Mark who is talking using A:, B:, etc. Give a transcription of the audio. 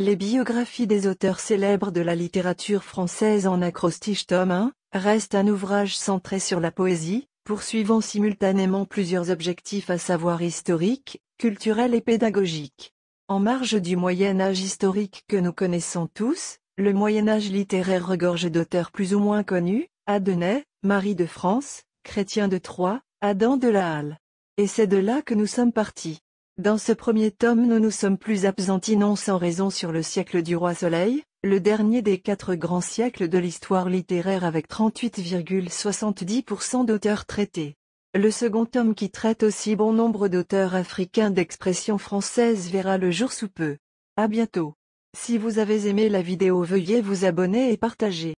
A: Les biographies des auteurs célèbres de la littérature française en acrostiche tome 1 reste un ouvrage centré sur la poésie, poursuivant simultanément plusieurs objectifs à savoir historique, culturels et pédagogiques. En marge du Moyen Âge historique que nous connaissons tous, le Moyen Âge littéraire regorge d'auteurs plus ou moins connus, Adenais, Marie de France, Chrétien de Troyes, Adam de la Halle. Et c'est de là que nous sommes partis. Dans ce premier tome nous nous sommes plus absentis non sans raison sur le siècle du roi Soleil, le dernier des quatre grands siècles de l'histoire littéraire avec 38,70% d'auteurs traités. Le second tome qui traite aussi bon nombre d'auteurs africains d'expression française verra le jour sous peu. À bientôt. Si vous avez aimé la vidéo veuillez vous abonner et partager.